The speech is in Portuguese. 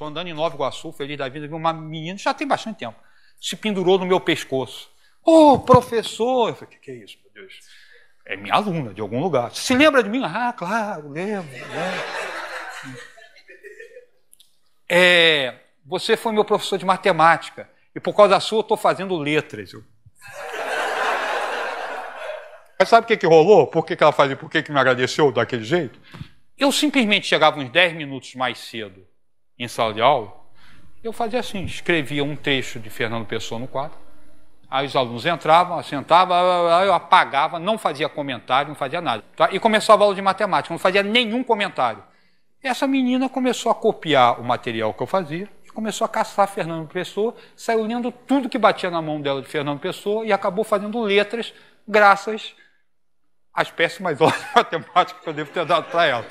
Estou andando em Nova Iguaçu, feliz da vida, vi uma menina, já tem bastante tempo, se pendurou no meu pescoço. Ô, oh, professor! Eu falei, o que, que é isso, meu Deus? É minha aluna, de algum lugar. Você se lembra de mim? Ah, claro, lembro. lembro. É, você foi meu professor de matemática, e por causa da sua eu estou fazendo letras. Eu... Mas sabe o que, que rolou? Por que, que ela fazia? Por que, que me agradeceu daquele jeito? Eu simplesmente chegava uns 10 minutos mais cedo em sala de aula, eu fazia assim, escrevia um trecho de Fernando Pessoa no quadro, aí os alunos entravam, sentavam, eu apagava, não fazia comentário, não fazia nada. Tá? E começava a aula de matemática, não fazia nenhum comentário. Essa menina começou a copiar o material que eu fazia e começou a caçar Fernando Pessoa, saiu lendo tudo que batia na mão dela de Fernando Pessoa e acabou fazendo letras graças às péssimas horas de matemática que eu devo ter dado para ela.